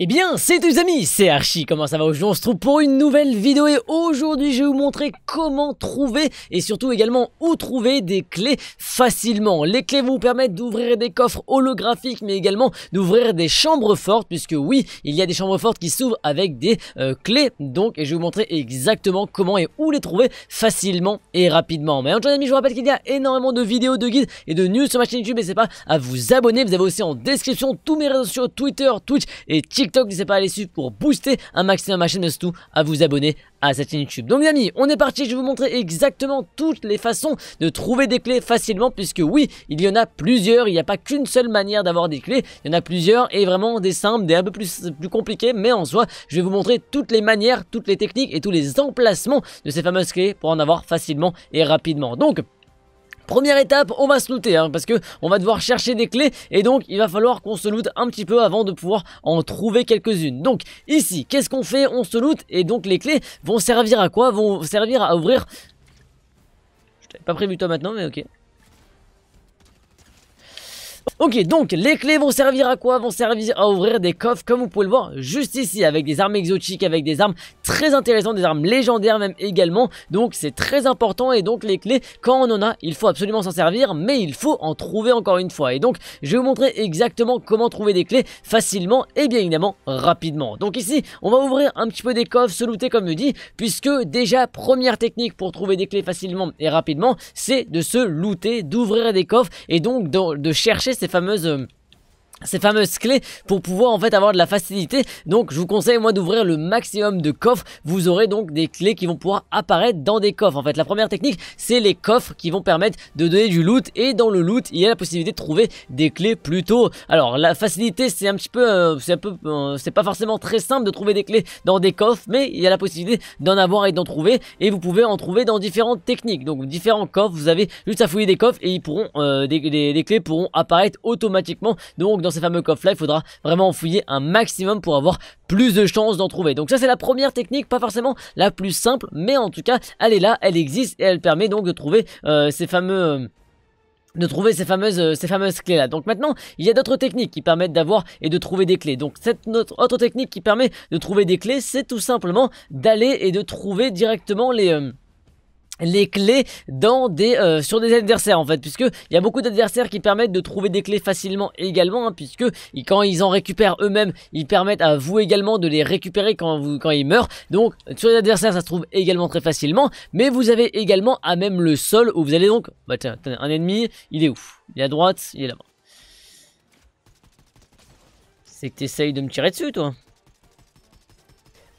Eh bien, c'est tous les amis, c'est Archie, comment ça va Aujourd'hui on se trouve pour une nouvelle vidéo et aujourd'hui je vais vous montrer comment trouver et surtout également où trouver des clés facilement. Les clés vont vous permettre d'ouvrir des coffres holographiques mais également d'ouvrir des chambres fortes puisque oui, il y a des chambres fortes qui s'ouvrent avec des euh, clés donc et je vais vous montrer exactement comment et où les trouver facilement et rapidement. Mais en les amis, je vous rappelle qu'il y a énormément de vidéos, de guides et de news sur ma chaîne YouTube et c'est pas à vous abonner, vous avez aussi en description tous mes réseaux sociaux, Twitter, Twitch et TikTok, n'hésitez pas à les suivre pour booster un maximum ma chaîne, tout à vous abonner à cette chaîne YouTube. Donc les amis, on est parti, je vais vous montrer exactement toutes les façons de trouver des clés facilement, puisque oui, il y en a plusieurs, il n'y a pas qu'une seule manière d'avoir des clés, il y en a plusieurs, et vraiment des simples, des un peu plus compliqués, mais en soi, je vais vous montrer toutes les manières, toutes les techniques et tous les emplacements de ces fameuses clés pour en avoir facilement et rapidement. Donc, Première étape, on va se looter, hein, parce que on va devoir chercher des clés, et donc il va falloir qu'on se loote un petit peu avant de pouvoir en trouver quelques-unes. Donc ici, qu'est-ce qu'on fait On se loot, et donc les clés vont servir à quoi Vont servir à ouvrir... Je t'avais pas prévu toi maintenant, mais ok. Ok, donc les clés vont servir à quoi Vont servir à ouvrir des coffres, comme vous pouvez le voir, juste ici, avec des armes exotiques, avec des armes très intéressantes, des armes légendaires même également. Donc c'est très important et donc les clés, quand on en a, il faut absolument s'en servir, mais il faut en trouver encore une fois. Et donc je vais vous montrer exactement comment trouver des clés facilement et bien évidemment rapidement. Donc ici, on va ouvrir un petit peu des coffres, se looter comme je dis, puisque déjà, première technique pour trouver des clés facilement et rapidement, c'est de se looter, d'ouvrir des coffres et donc de, de chercher ces fameuses euh, ces fameuses clés pour pouvoir en fait avoir de la facilité. Donc je vous conseille moi d'ouvrir le maximum de coffres. Vous aurez donc des clés qui vont pouvoir apparaître dans des coffres. En fait, la première technique, c'est les coffres qui vont permettre de donner du loot et dans le loot, il y a la possibilité de trouver des clés plutôt. Alors la facilité, c'est un petit peu euh, c'est un peu euh, c'est pas forcément très simple de trouver des clés dans des coffres, mais il y a la possibilité d'en avoir et d'en trouver et vous pouvez en trouver dans différentes techniques. Donc différents coffres, vous avez juste à fouiller des coffres et ils pourront euh, des, des, clés pourront apparaître automatiquement. Donc dans ces fameux coffres là il faudra vraiment en fouiller un maximum pour avoir plus de chances d'en trouver. Donc ça c'est la première technique, pas forcément la plus simple, mais en tout cas elle est là, elle existe et elle permet donc de trouver euh, ces fameux... Euh, de trouver ces fameuses, euh, ces fameuses clés là. Donc maintenant, il y a d'autres techniques qui permettent d'avoir et de trouver des clés. Donc cette autre, technique qui permet de trouver des clés, c'est tout simplement d'aller et de trouver directement les les clés dans des euh, sur des adversaires en fait puisque il y a beaucoup d'adversaires qui permettent de trouver des clés facilement également hein, puisque quand ils en récupèrent eux-mêmes ils permettent à vous également de les récupérer quand quand ils meurent donc sur les adversaires ça se trouve également très facilement mais vous avez également à même le sol où vous allez donc bah tiens un ennemi il est où il est à droite il est là-bas c'est que t'essayes de me tirer dessus toi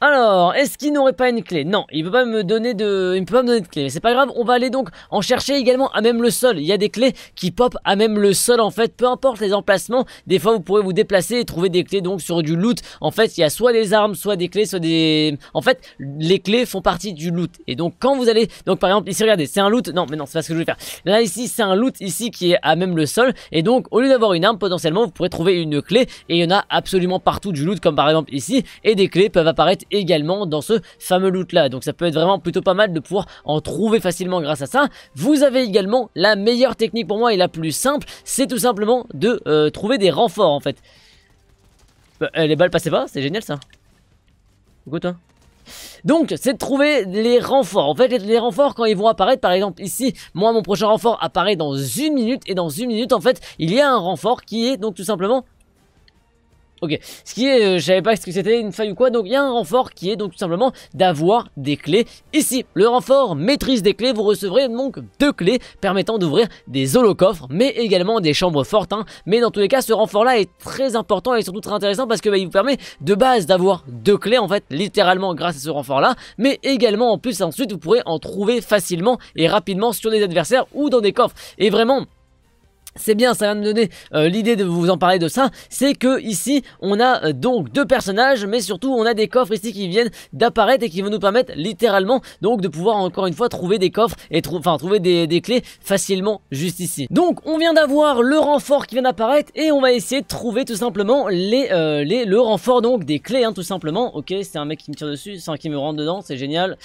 alors, est-ce qu'il n'aurait pas une clé Non, il ne peut pas me donner de, il peut pas me donner de clé. Mais c'est pas grave, on va aller donc en chercher également à même le sol. Il y a des clés qui pop à même le sol en fait, peu importe les emplacements. Des fois, vous pourrez vous déplacer et trouver des clés donc sur du loot. En fait, il y a soit des armes, soit des clés, soit des. En fait, les clés font partie du loot. Et donc, quand vous allez, donc par exemple ici, regardez, c'est un loot. Non, mais non, c'est pas ce que je veux faire. Là ici, c'est un loot ici qui est à même le sol. Et donc, au lieu d'avoir une arme, potentiellement, vous pourrez trouver une clé. Et il y en a absolument partout du loot, comme par exemple ici. Et des clés peuvent apparaître également dans ce fameux loot là. Donc ça peut être vraiment plutôt pas mal de pouvoir en trouver facilement grâce à ça. Vous avez également la meilleure technique pour moi et la plus simple, c'est tout simplement de euh, trouver des renforts en fait. Bah, euh, les balles passaient pas, c'est génial ça. Écoute toi hein. donc, c'est de trouver les renforts. En fait, les, les, renforts, quand ils vont apparaître, par exemple ici, moi, mon prochain renfort apparaît dans une minute. Et dans une minute, en fait, il y a un renfort qui est donc tout simplement Ok, ce qui est, euh, je ne savais pas ce que c'était, une faille ou quoi, donc il y a un renfort qui est donc tout simplement d'avoir des clés ici. Le renfort maîtrise des clés, vous recevrez donc deux clés permettant d'ouvrir des holocoffres, mais également des chambres fortes. Hein. Mais dans tous les cas, ce renfort-là est très important et surtout très intéressant parce que bah, il vous permet de base d'avoir deux clés en fait, littéralement grâce à ce renfort-là, mais également en plus ensuite vous pourrez en trouver facilement et rapidement sur des adversaires ou dans des coffres. Et vraiment, c'est bien, ça va me donner euh, l'idée de vous en parler de ça, c'est que ici on a euh, donc deux personnages, mais surtout on a des coffres ici qui viennent d'apparaître et qui vont nous permettre littéralement donc de pouvoir encore une fois trouver des coffres et enfin trouver des, clés facilement juste ici. Donc on vient d'avoir le renfort qui vient d'apparaître et on va essayer de trouver tout simplement les, euh, les le renfort donc des clés hein, tout simplement. Ok, c'est un mec qui me tire dessus, c'est un qui me rentre dedans, c'est génial,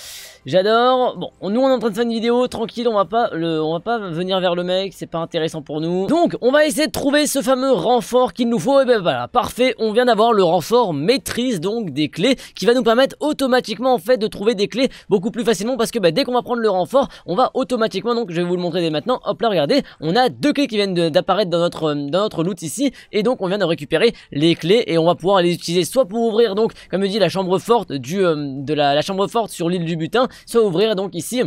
j'adore. Bon, nous on est en train de faire une vidéo tranquille, on va pas le, on va pas venir vers le mec, c'est pas intéressant pour nous. Donc, on va essayer de trouver ce fameux renfort qu'il nous faut. Et ben voilà, parfait, on vient d'avoir le renfort maîtrise donc des clés qui va nous permettre automatiquement en fait de trouver des clés beaucoup plus facilement parce que ben, dès qu'on va prendre le renfort, on va automatiquement, donc je vais vous le montrer dès maintenant, hop là, regardez, on a deux clés qui viennent d'apparaître dans notre, euh, dans notre loot ici et donc on vient de récupérer les clés et on va pouvoir les utiliser soit pour ouvrir donc, comme je dis, la chambre forte du, euh, de la chambre forte sur l'île du butin, soit ouvrir donc ici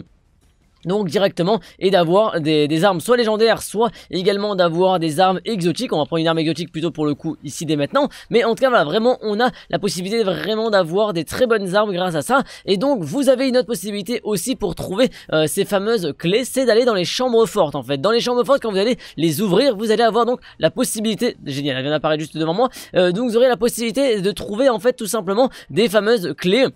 donc directement et d'avoir des, des, armes soit légendaires soit également d'avoir des armes exotiques on va prendre une arme exotique plutôt pour le coup ici dès maintenant mais en tout cas voilà vraiment on a la possibilité vraiment d'avoir des très bonnes armes grâce à ça et donc vous avez une autre possibilité aussi pour trouver euh, ces fameuses clés c'est d'aller dans les chambres fortes en fait dans les chambres fortes quand vous allez les ouvrir vous allez avoir donc la possibilité génial elle vient d'apparaître juste devant moi euh, donc vous aurez la possibilité de trouver en fait tout simplement des fameuses clés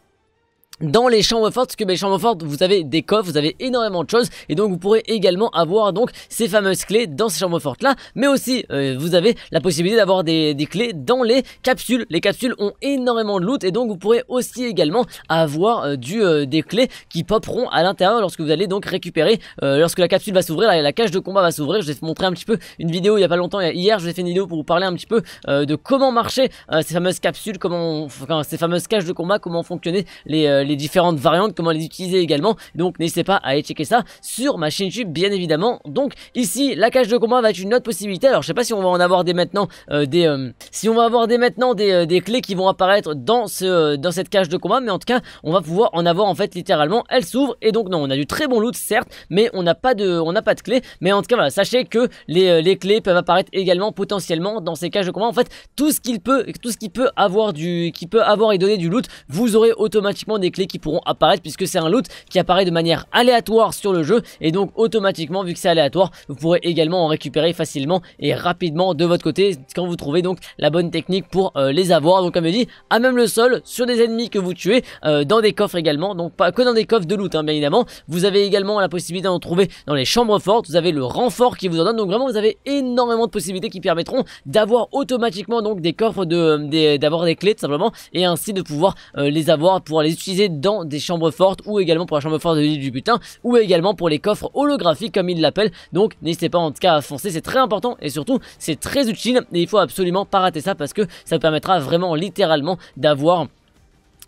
dans les chambres fortes, parce que les chambres fortes, vous avez des coffres, vous avez énormément de choses, et donc vous pourrez également avoir donc ces fameuses clés dans ces chambres fortes là, mais aussi euh, vous avez la possibilité d'avoir des, clés dans les capsules. Les capsules ont énormément de loot, et donc vous pourrez aussi également avoir euh, du euh, des clés qui popperont à l'intérieur lorsque vous allez donc récupérer, lorsque la capsule va s'ouvrir, la, la, cage de combat va s'ouvrir. Je vais vous montrer un petit peu une vidéo il y a pas longtemps, hier, je vous ai fait une vidéo pour vous parler un petit peu de comment marcher ces fameuses capsules, comment, ces fameuses cages de combat, comment fonctionnaient les les différentes variantes, comment les utiliser également. Donc n'hésitez pas à aller checker ça sur ma chaîne YouTube bien évidemment. Donc ici la cage de combat va être une autre possibilité. Alors je sais pas si on va en avoir des maintenant euh, des euh, si on va avoir des maintenant des, euh, clés qui vont apparaître dans ce dans cette cage de combat mais en tout cas on va pouvoir en avoir en fait littéralement elle s'ouvre et donc non on a du très bon loot certes mais on n'a pas de on n'a pas de clé mais en tout cas sachez que les, les clés peuvent apparaître également potentiellement dans ces cages de combat en fait tout ce qu'il peut tout ce qui peut avoir du qui peut avoir et donner du loot vous aurez automatiquement des clés qui pourront apparaître puisque c'est un loot qui apparaît de manière aléatoire sur le jeu et donc automatiquement vu que c'est aléatoire vous pourrez également en récupérer facilement et rapidement de votre côté quand vous trouvez donc la bonne technique pour euh, les avoir donc comme je dis à même le sol sur des ennemis que vous tuez euh, dans des coffres également donc pas que dans des coffres de loot hein, bien évidemment vous avez également la possibilité d'en trouver dans les chambres fortes vous avez le renfort qui vous en donne donc vraiment vous avez énormément de possibilités qui permettront d'avoir automatiquement donc des coffres de euh, d'avoir des, clés tout simplement et ainsi de pouvoir les avoir pour les utiliser dans des chambres fortes ou également pour la chambre forte de l'île du butin ou également pour les coffres holographiques comme ils l'appellent. Donc n'hésitez pas en tout cas à foncer, c'est très important et surtout c'est très utile et il faut absolument pas rater ça parce que ça permettra vraiment littéralement d'avoir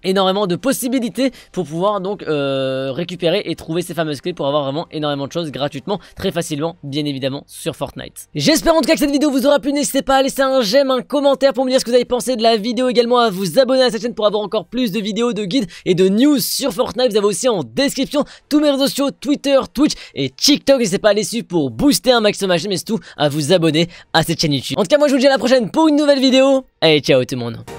énormément de possibilités pour pouvoir donc euh, récupérer et trouver ces fameuses clés pour avoir vraiment énormément de choses gratuitement, très facilement, bien évidemment, sur Fortnite. J'espère en tout cas que cette vidéo vous aura plu, n'hésitez pas à laisser un j'aime, un commentaire pour me dire ce que vous avez pensé de la vidéo, également à vous abonner à cette chaîne pour avoir encore plus de vidéos, de guides et de news sur Fortnite. Vous avez aussi en description tous mes réseaux sociaux, Twitter, Twitch et TikTok, n'hésitez pas à les suivre pour booster un maximum mais surtout à vous abonner à cette chaîne YouTube. En tout cas, moi je vous dis à la prochaine pour une nouvelle vidéo, allez ciao tout le monde